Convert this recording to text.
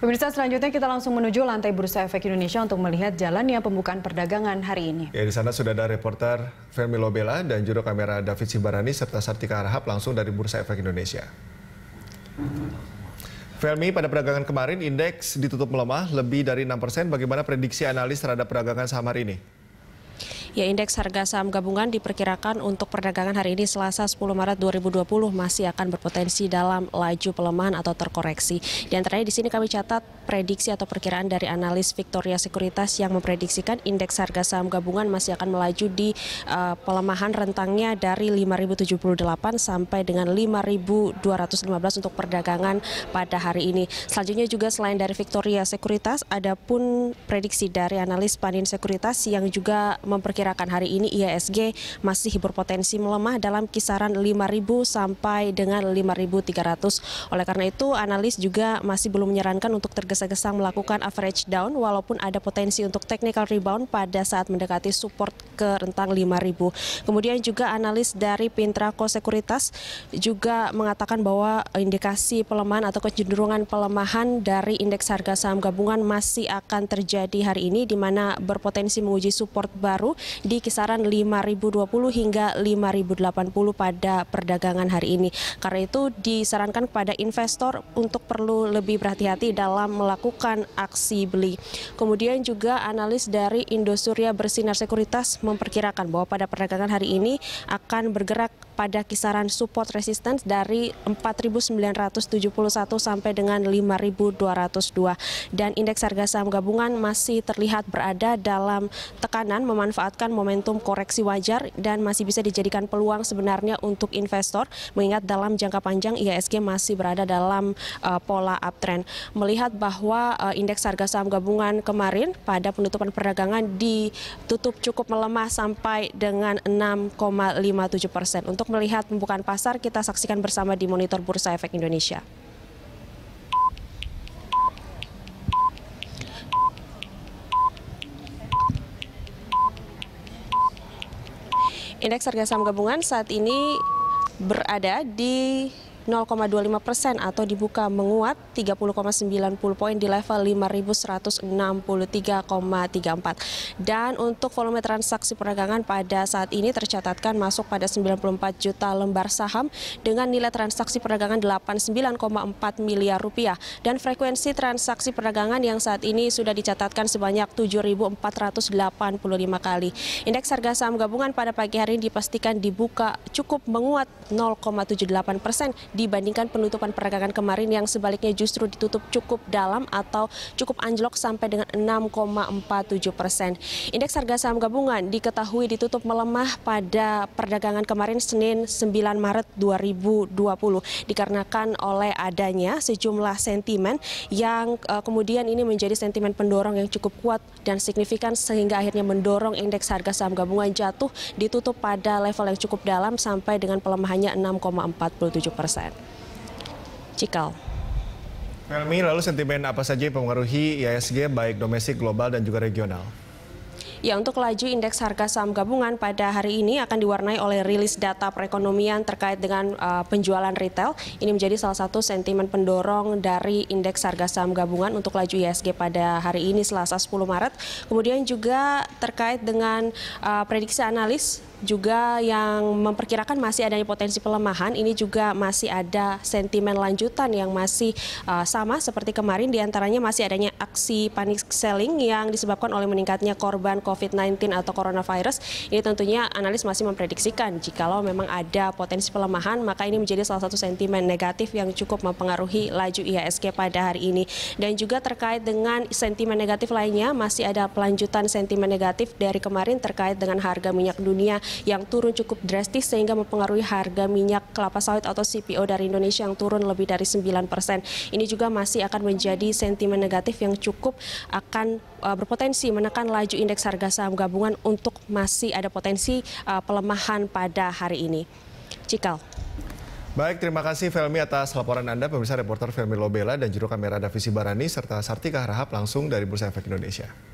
Pemirsa selanjutnya kita langsung menuju lantai Bursa Efek Indonesia untuk melihat jalannya pembukaan perdagangan hari ini. Ya, di sana sudah ada reporter Fermi Lobela dan juru kamera David Simbarani serta Sartika Arhab langsung dari Bursa Efek Indonesia. Fermi, pada perdagangan kemarin indeks ditutup melemah lebih dari 6%. Bagaimana prediksi analis terhadap perdagangan saham hari ini? Ya, indeks harga saham gabungan diperkirakan untuk perdagangan hari ini Selasa 10 Maret 2020 masih akan berpotensi dalam laju pelemahan atau terkoreksi. Di antaranya di sini kami catat prediksi atau perkiraan dari analis Victoria Sekuritas yang memprediksikan indeks harga saham gabungan masih akan melaju di uh, pelemahan rentangnya dari 5.078 sampai dengan 5.215 untuk perdagangan pada hari ini. Selanjutnya juga selain dari Victoria Sekuritas, ada pun prediksi dari analis Panin Sekuritas yang juga memperkirakan diperkirakan hari ini IHSG masih berpotensi melemah dalam kisaran 5.000 sampai dengan 5.300. Oleh karena itu, analis juga masih belum menyarankan untuk tergesa-gesa melakukan average down walaupun ada potensi untuk technical rebound pada saat mendekati support ke rentang 5.000. Kemudian juga analis dari Pintraco Sekuritas juga mengatakan bahwa indikasi pelemahan atau kecenderungan pelemahan dari indeks harga saham gabungan masih akan terjadi hari ini di mana berpotensi menguji support baru di kisaran 5.020 hingga 5.080 pada perdagangan hari ini. Karena itu disarankan kepada investor untuk perlu lebih berhati-hati dalam melakukan aksi beli. Kemudian juga analis dari Indosuria Bersinar Sekuritas memperkirakan bahwa pada perdagangan hari ini akan bergerak pada kisaran support resistance dari 4.971 sampai dengan 5.202 dan indeks harga saham gabungan masih terlihat berada dalam tekanan memanfaatkan momentum koreksi wajar dan masih bisa dijadikan peluang sebenarnya untuk investor mengingat dalam jangka panjang IHSG masih berada dalam uh, pola uptrend melihat bahwa uh, indeks harga saham gabungan kemarin pada penutupan perdagangan ditutup cukup melemah sampai dengan 6,57 persen untuk melihat pembukaan pasar kita saksikan bersama di monitor Bursa Efek Indonesia. Indeks harga saham gabungan saat ini berada di 0,25 persen atau dibuka menguat 30,90 poin di level 5.163,34. Dan untuk volume transaksi perdagangan pada saat ini tercatatkan masuk pada 94 juta lembar saham dengan nilai transaksi perdagangan 89,4 miliar rupiah dan frekuensi transaksi perdagangan yang saat ini sudah dicatatkan sebanyak 7.485 kali. Indeks harga saham gabungan pada pagi hari ini dipastikan dibuka cukup menguat 0,78 persen dibandingkan penutupan perdagangan kemarin yang sebaliknya justru ditutup cukup dalam atau cukup anjlok sampai dengan 6,47 persen. Indeks harga saham gabungan diketahui ditutup melemah pada perdagangan kemarin Senin 9 Maret 2020 dikarenakan oleh adanya sejumlah sentimen yang eh, kemudian ini menjadi sentimen pendorong yang cukup kuat dan signifikan sehingga akhirnya mendorong indeks harga saham gabungan jatuh ditutup pada level yang cukup dalam sampai dengan pelemahannya 6,47 persen. Barat. Cikal. Helmi, lalu sentimen apa saja yang mempengaruhi IISG baik domestik, global, dan juga regional? Ya, untuk laju indeks harga saham gabungan pada hari ini akan diwarnai oleh rilis data perekonomian terkait dengan uh, penjualan retail. Ini menjadi salah satu sentimen pendorong dari indeks harga saham gabungan untuk laju ISG pada hari ini Selasa 10 Maret. Kemudian juga terkait dengan uh, prediksi analis juga yang memperkirakan masih adanya potensi pelemahan ini juga masih ada sentimen lanjutan yang masih uh, sama seperti kemarin diantaranya masih adanya aksi panik selling yang disebabkan oleh meningkatnya korban COVID-19 atau coronavirus ini tentunya analis masih memprediksikan jikalau memang ada potensi pelemahan maka ini menjadi salah satu sentimen negatif yang cukup mempengaruhi laju IHSG pada hari ini dan juga terkait dengan sentimen negatif lainnya masih ada pelanjutan sentimen negatif dari kemarin terkait dengan harga minyak dunia yang turun cukup drastis sehingga mempengaruhi harga minyak kelapa sawit atau CPO dari Indonesia yang turun lebih dari 9 persen. Ini juga masih akan menjadi sentimen negatif yang cukup akan uh, berpotensi menekan laju indeks harga saham gabungan untuk masih ada potensi uh, pelemahan pada hari ini. Cikal. Baik, terima kasih Felmi atas laporan Anda, pemirsa reporter Felmi Lobela dan juru kamera Davisi Barani serta Sartika Harahap langsung dari Bursa Efek Indonesia.